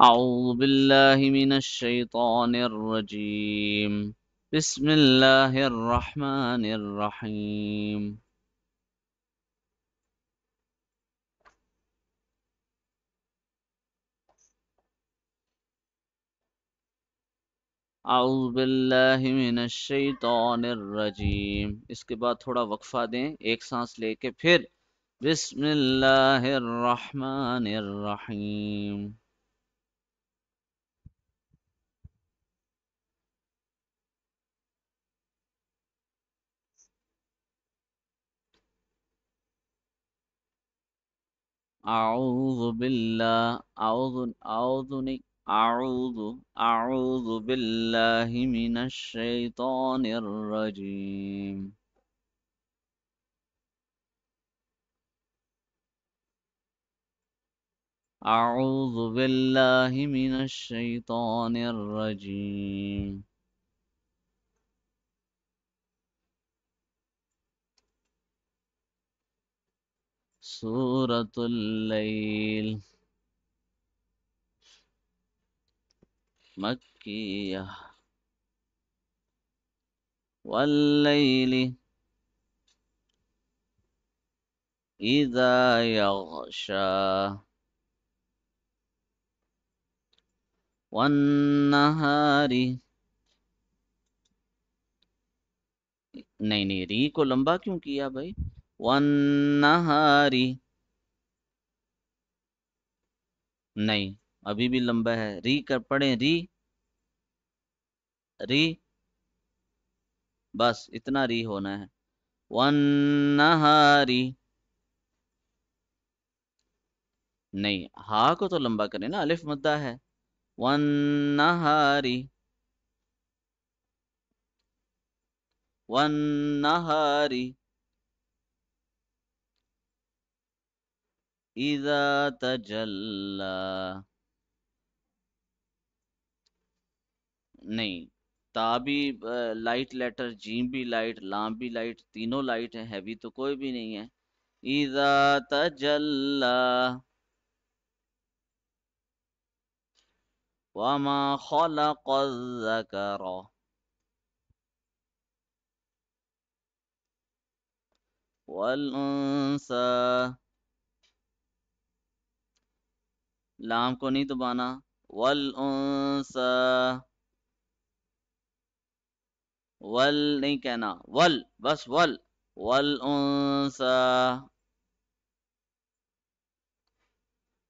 من بسم الرحمن اعوذ باللہ من الشیطان الرجیم اس کے بعد تھوڑا وقفہ دیں ایک سانس لے کے پھر بسم اللہ الرحمن الرحیم أعوذ بالله أعوذ أعوذني أعوذ أعوذ بالله من الشيطان الرجيم أعوذ بالله من الشيطان الرجيم سورة الليل مكية والليل إذا يغشى والنهار نہیں نہیں ری کو لمبا کیوں کیا بھائی والنہاری نہیں ابھی بھی لمبا ہے ری کر پڑھیں ری ری بس اتنا ری ہونا ہے نہیں ہا کو تو لمبا کریں نا الف مدہ ہے والنہاری والنہاری اذا تجلا نہیں تا بھی لائٹ لیٹر جیم بھی لائٹ لام بھی لائٹ تینوں لائٹ ہیں ہیوی تو کوئی بھی نہیں ہے اذا تجلا وما خلق الذکر والانثى لام کو نہیں دبانا والانسا وال نہیں کہنا وال بس وال والانسا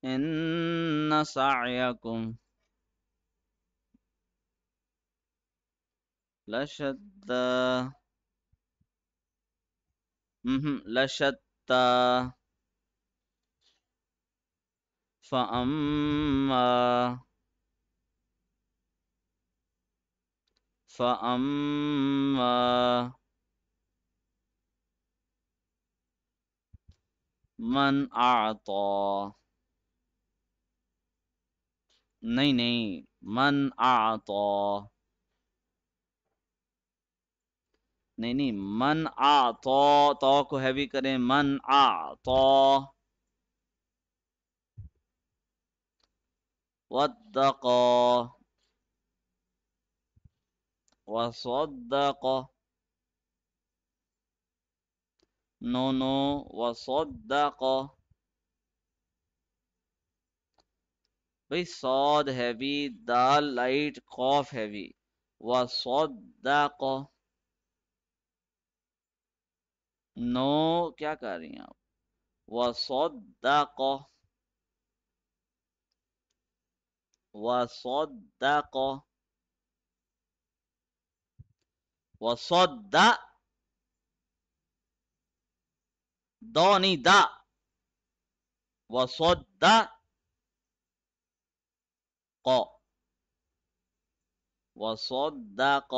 ان سعيكم لشتى لشتى فأما فأما من أعطى नहीं नहीं من أعطى नहीं नहीं من أعطى तो को हैवी करें من أعطى واتقى وصدق نون وصدق भाई सौद हैवी दाल लाइट कॉफ हैवी व सौदाक नो क्या कर रही हैं आप व सौदाक وصدق وصدق ضاني دا وصدق ق وصدق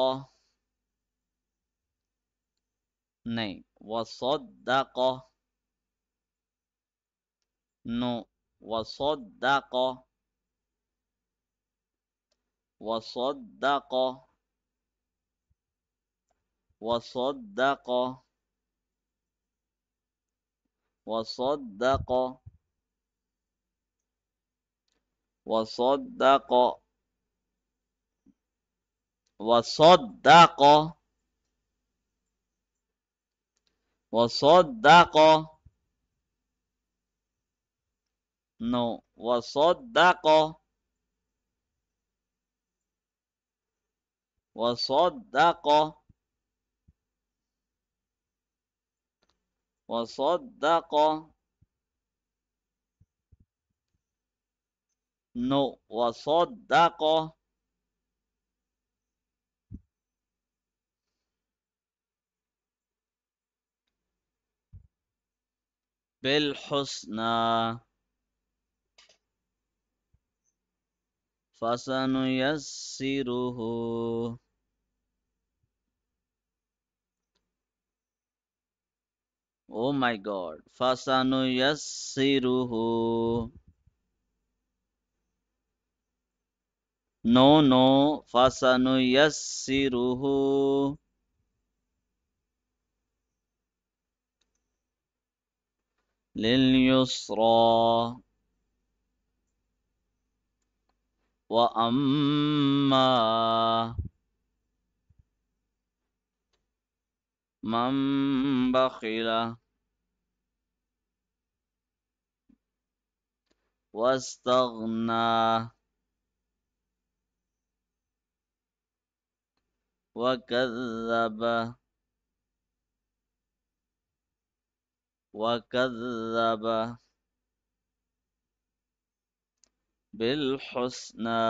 ني نعم. وصدق نو وصدق وصدق وصدق وصدق وصدق وصدق وصدق نو وصدق وصدق وصدق نو وصدق بالحسنى فسنيسره او مائی گاڈ فسانو یسیروہ نو نو فسانو یسیروہ لليسرى وأما من بخل واستغنى وكذب وكذب بالحسنى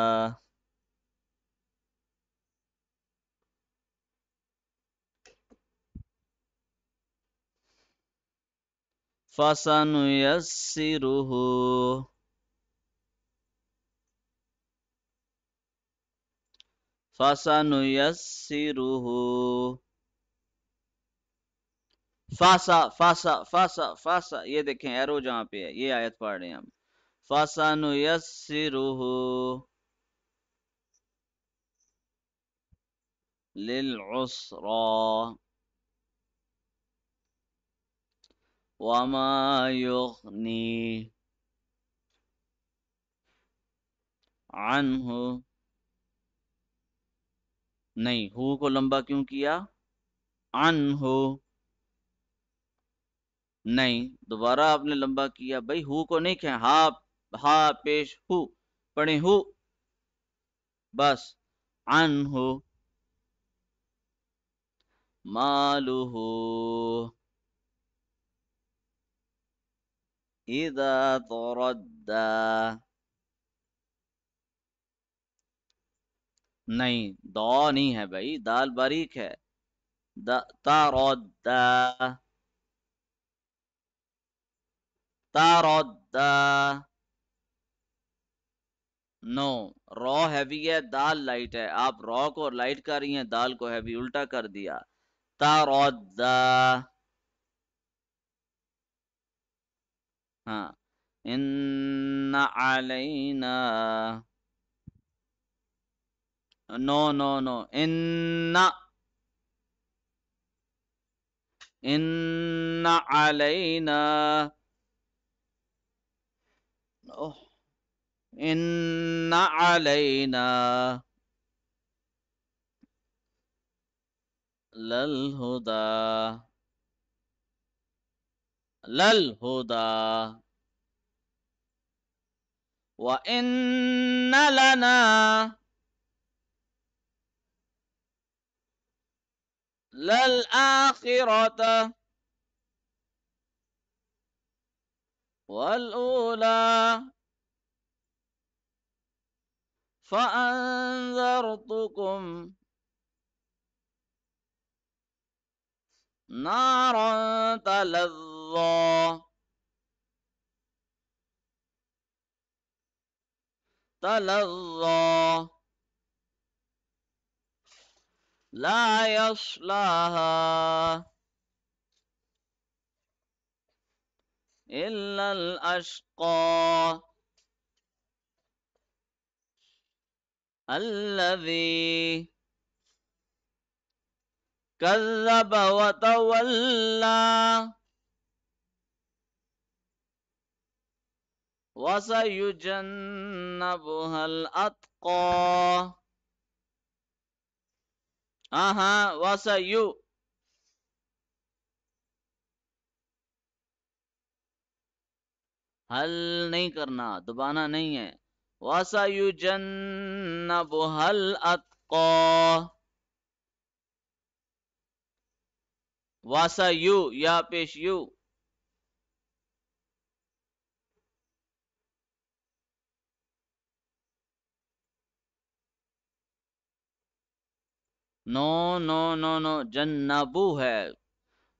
فسنيسره فسنيسره فاسا فاسا فاسا فاسا یہ دیکھیں ایرو جہاں پہ ہے یہ آیت پڑھ رہے ہیں ہم فسنيسره للعسرى وما یغنی عنه نہیں ہو کو لمبا کیوں کیا ان نہیں دوبارہ آپ نے لمبا کیا بھائی ہو کو نہیں کہیں ہا ہا پیش ہو پڑھے ہو بس ان نہیں نہیں ہے بھائی دال باریکار تار نو رو ہیوی ہے دال لائٹ ہے آپ رو کو لائٹ کر رہی ہیں دال کو ہیوی الٹا کر دیا تار ها إن علينا no no no إن إن علينا oh. إن علينا للهدى للهدى الهدى وإن لنا للآخرة والأولى فأنذرتكم نارا تلظى الله تلظى لا يصلاها إلا الأشقى الذي كذب وتولى وَسَيُجَنَّبُهَا الْأَتْقَى آہا وَسَيُ حل نہیں کرنا دبانا نہیں ہے وَسَيُجَنَّبُهَا الْأَتْقَى وَسَيُ یا پیش یو نو نو نو نو جنبو ہے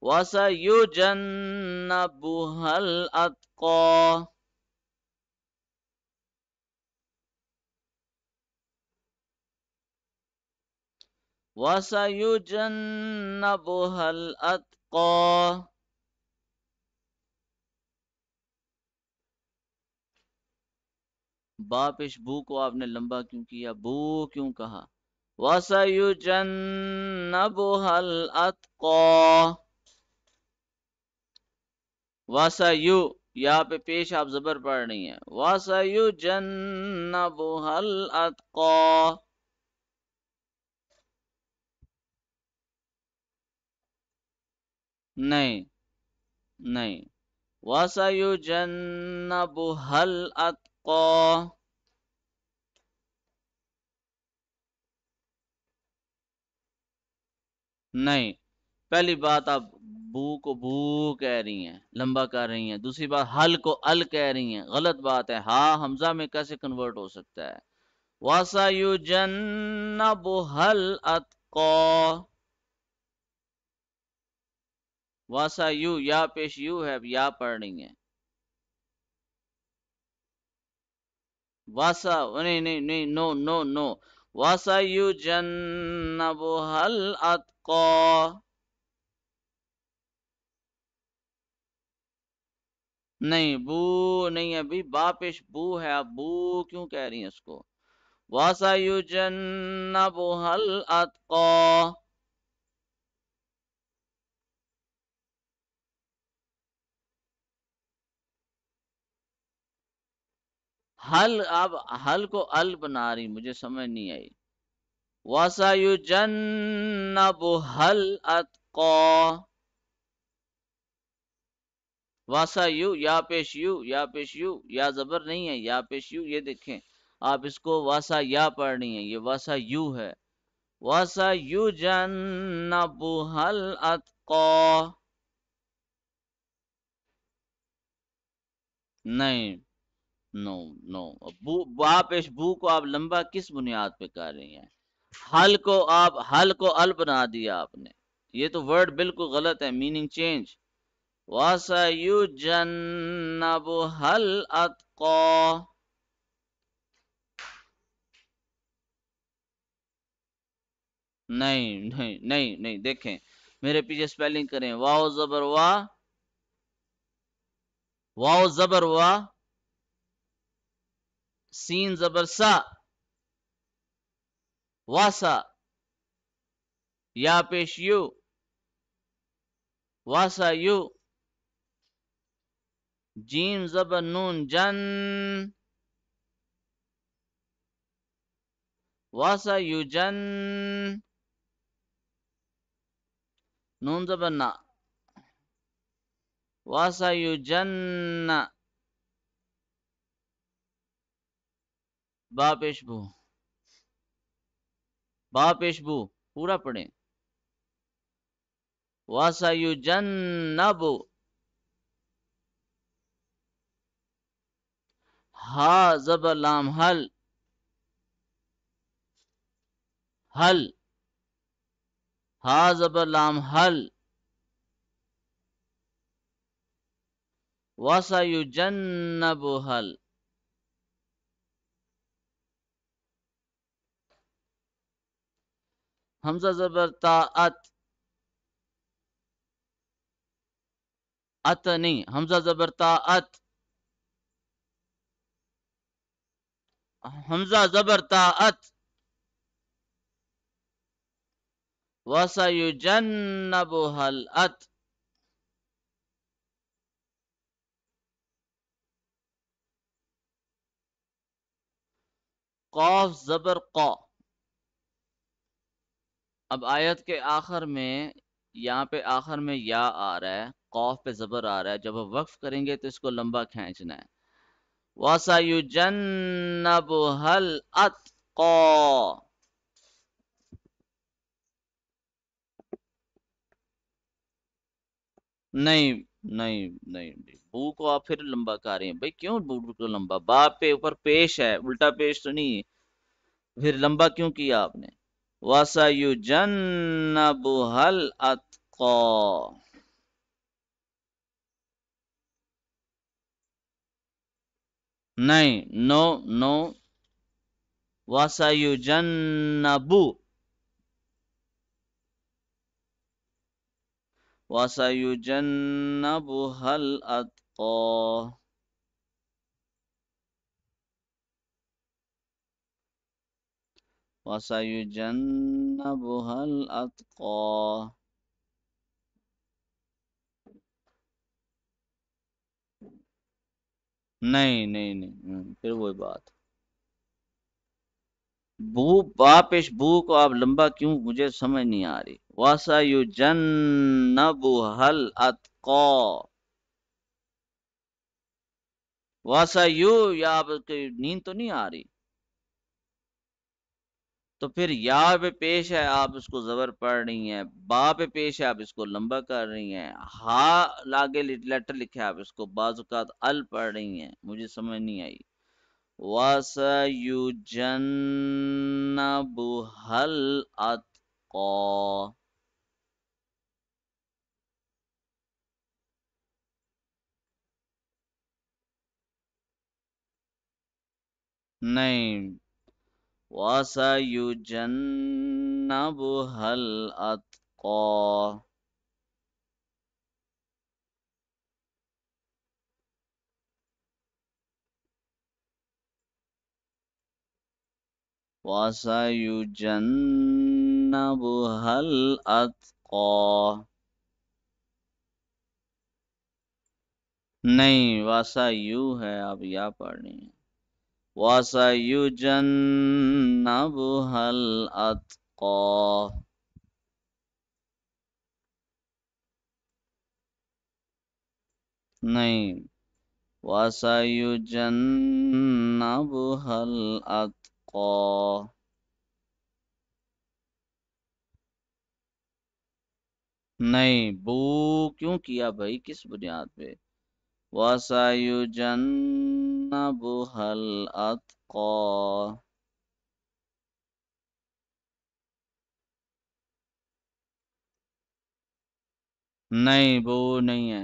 وَسَيُجَنَّبُهَا الْأَتْقَى وَسَيُجَنَّبُهَا الْأَتْقَى باپش بو کو آپ نے لمبا کیوں کیا بو کیوں کہا وَسَيُجَنَّبُهَا الْأَتْقَى وَسَيُ یہاں پہ پیش آپ زبر پڑھ رہی ہیں وَسَيُجَنَّبُهَا الْأَتْقَى نہیں نہیں وَسَيُجَنَّبُهَا الْأَتْقَى نہیں پہلی بات آپ بو کو بو کہہ رہی ہیں لمبا کر رہی ہیں دوسری بات حل کو ال کہہ رہی ہیں غلط بات ہے ہاں حمزہ میں کیسے کنورٹ ہو سکتا ہے واسا یو جن واسا یو یا پیش یو ہے اب یا پڑھ رہی ہیں واسا واسا نہیں نہیں نہیں نو نو نو یو ہے نہیں بو نہیں ابھی باپش بو ہے آپ بو کیوں کہہ رہی ہیں اس کو واسا یو جن ہل اب ہل کو ال بنا رہی مجھے سمجھ نہیں آئی وَسَيُجَنَّبُهَا الْأَتْقَى واسا یو یا پیش یو یا پیش یو یا زبر نہیں ہے یا پیش یو یہ دیکھیں آپ اس کو واسا یا پڑھنی ہے یہ واسا یو ہے واسا یو جن بو ہل نہیں نو نو بو کو آپ لمبا کس بنیاد پہ کر رہی ہیں حل کو آپ حل کو ال بنا دیا آپ نے یہ تو ورڈ بالکل غلط ہے میننگ چینج نہیں نہیں نہیں دیکھیں میرے پیچھے سپیلنگ کریں واؤ زبر وا واو زبر وا سین زبر سا واسا یا پیش یو واسا یو جیم زب نون جن واسا یو جن نون زبر نا واسا یو جن با پیش بھو باپشبو پورا پڑھیں واسا بو ہا زب لام حل حل ہا زب لام حل واسا یو جنب همزه زبر تا ات ات نہیں همزة زبر تا ات همزة زبر تا ات وسيجنبها الأت قاف زبر قا اب آیت کے آخر میں یہاں پہ آخر میں یا آ رہا ہے قوف پہ زبر آ رہا ہے جب وقف کریں گے تو اس کو لمبا کھینچنا ہے نہیں نہیں نہیں بو کو آپ پھر لمبا کر رہے ہیں بھائی کیوں بو کو لمبا باپ پہ اوپر پیش ہے الٹا پیش تو نہیں پھر لمبا کیوں کیا آپ نے وسيجنبها الأتقى نعم نو نو وسيجنب وسيجنبها الأتقى وسيجنبها الأتقى نہیں نہیں نہیں پھر وہی بات بھو باپ بو بھو کو آپ لمبا کیوں مجھے سمجھ نہیں آ رہی واسا یو جن بو ہل ات کو آپ کی نیند تو نہیں آ رہی تو پھر یا پہ پیش ہے آپ اس کو زبر پڑھ رہی ہیں با پہ پیش ہے آپ اس کو لمبا کر رہی ہیں ہا لاگے لیٹر لکھے آپ اس کو بعض اوقات ال پڑھ رہی ہیں مجھے سمجھ نہیں آئی نہیں وَسَيُجَنَّبُهَا الْأَتْقَى وَسَيُجَنَّبُهَا الْأَتْقَى نہیں واسا یو ہے آپ یا پڑھنی ہے وَسَيُجَنَّبُهَا الْأَتْقَى نہیں وَسَيُجَنَّبُهَا الْأَتْقَى نہیں بو کیوں کیا بھائی کس بنیاد پہ واسائوجن جتجنبها الأتقى نہیں وہ نہیں ہے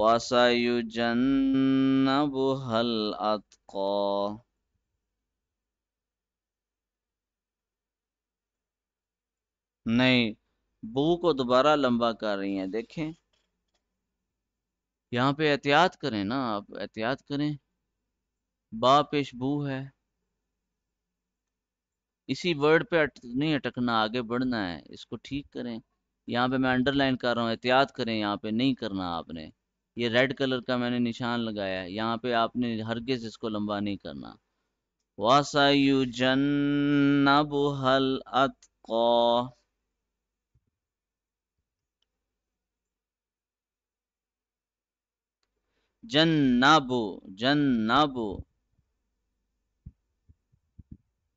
وَسَيُجَنَّبُهَا الْأَتْقَى نہیں بو کو دوبارہ لمبا کر رہی ہیں دیکھیں یہاں پہ احتیاط کریں نا آپ احتیاط کریں با پیش بو ہے اسی ورڈ پہ اٹ... نہیں اٹکنا آگے بڑھنا ہے اس کو ٹھیک کریں یہاں پہ میں انڈر لائن کر رہا ہوں احتیاط کریں یہاں پہ نہیں کرنا آپ نے یہ ریڈ کلر کا میں نے نشان لگایا ہے یہاں پہ آپ نے ہرگز اس کو لمبا نہیں کرنا واسا یو جن ات جن بو جن بو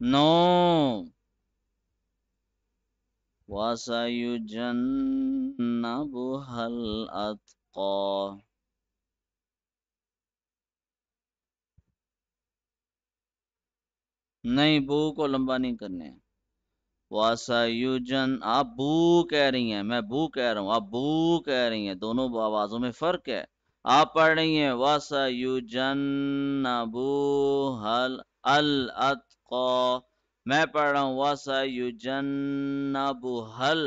نو جن بو نہیں بو کو لمبا نہیں کرنے واسا یو جن آپ بو کہہ رہی ہیں میں بو کہہ رہا ہوں آپ بو کہہ رہی ہیں دونوں آوازوں میں فرق ہے آپ پڑھ رہی ہیں واسایو جن حل ہل ات اتقا میں پڑھ رہا ہوں وَسَيُجَنَّبُ هَلْ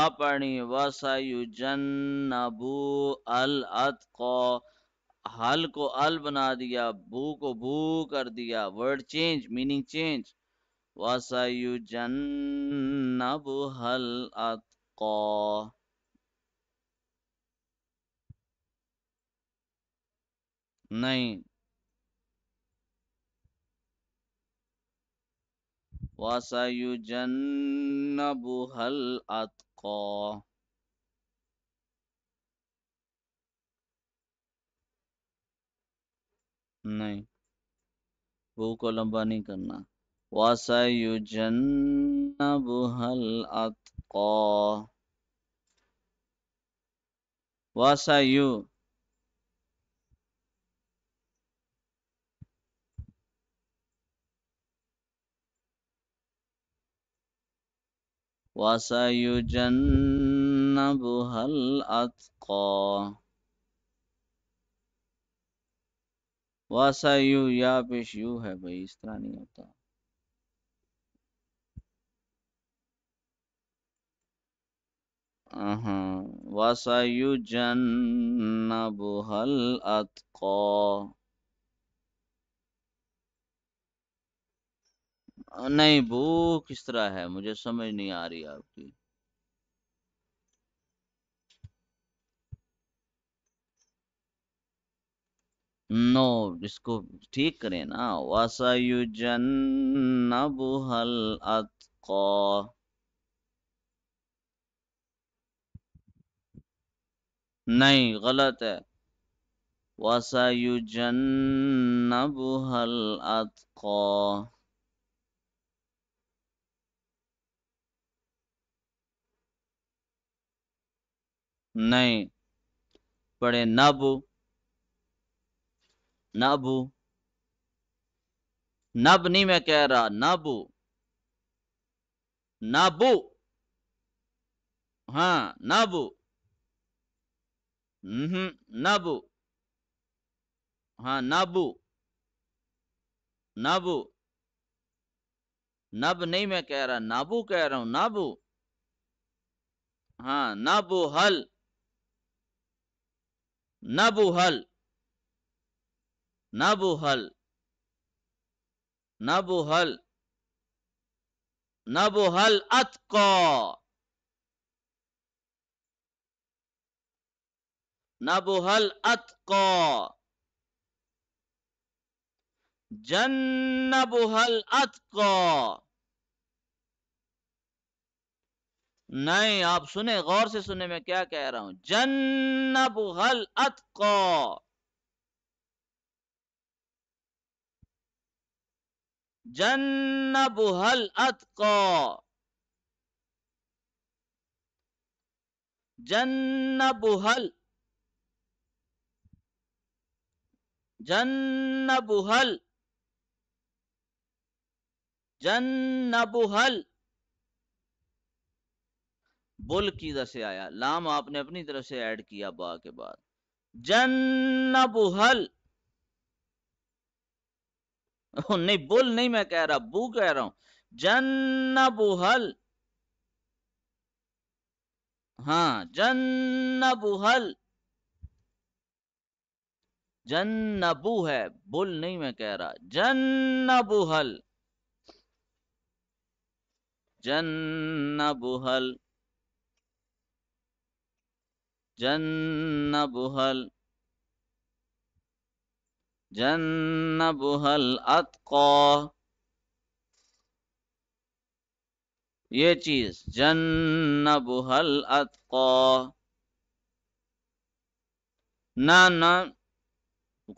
آپ پڑھ رہی ہیں وَسَيُجَنَّبُ هَلْ اَتْقَا کو اَلْ بنا دیا بُو کو بُو کر دیا ورڈ چینج میننگ چینج وَسَيُجَنَّبُ هَلْ نہیں وسيجنبها الأتقى नहीं वो को लंबा नहीं करना वसयुजन्नबुहल अतका वसयु وسيجنبها الأتقى وسयु या पेश यू है भाई इस तरह नहीं होता हाँ वसयु जन्नबुहल अतका نہیں بو کس طرح ہے مجھے سمجھ نہیں آ رہی آپ کی نو جس کو ٹھیک کرے نا واسائو جنوت کا نہیں غلط ہے یو جن بو ہل ات نہیں پڑے نبو نبو نب نہیں میں کہہ رہا نابو نابو ہاں نابو ہوں نابو ہاں نابو نابو نب نہیں میں کہہ رہا نابو کہہ رہا ہوں نابو ہاں نابو ہل نبوهل نبوهل نبوهل نبوهل أتقى نبوهل أتقى جنبها الأتقى نہیں آپ سنیں غور سے سنیں میں کیا کہہ رہا ہوں غل بوہل جنب غل جن جنب غل جنب غل جنب غل جنب غل بل کی طرح سے آیا لام آپ نے اپنی طرح سے ایڈ کیا با کے بعد جن نہیں بل نہیں میں کہہ رہا بو کہہ رہا ہوں جن ہاں جن جنبو ہے بل نہیں میں کہہ رہا جن بوہل جن جنبها جنبها الاتقی یہ چیز الاتقی نہ نہ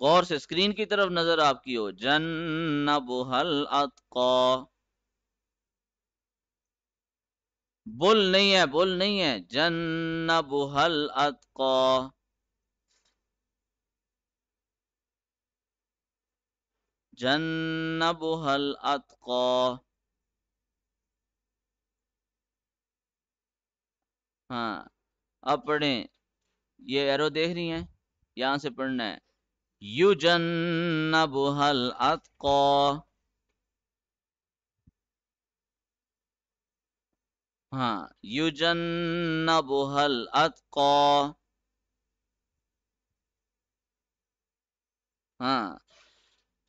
غور سے اسکرین کی طرف نظر آپ کی ہو جنبها الاتقی بل نہیں ہے بل نہیں ہے جنب حل اتقا جنب حل اتقا ہاں اب پڑھیں یہ ایرو دیکھ رہی ہیں یہاں سے پڑھنا ہے یو جنب حل اتقا ہاں اتقا جن بوہل ات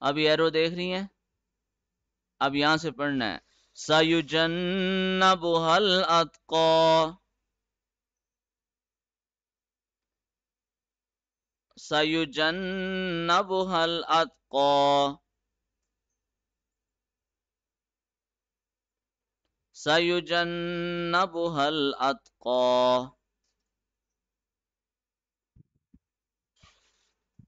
ایرو دیکھ رہی ہیں اب یہاں سے پڑھنا ہے سیو جن بوہل ات سيجنبها الأتقى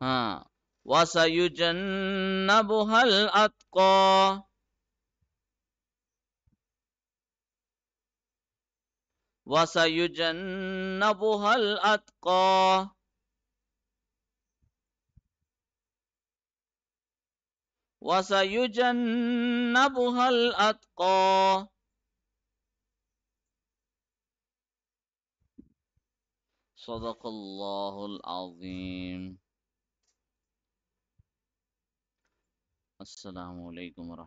ها وسيجنبها الأتقى وسيجنبها الأتقى وسيجنبها الأتقى صدق الله العظيم السلام عليكم ورحمة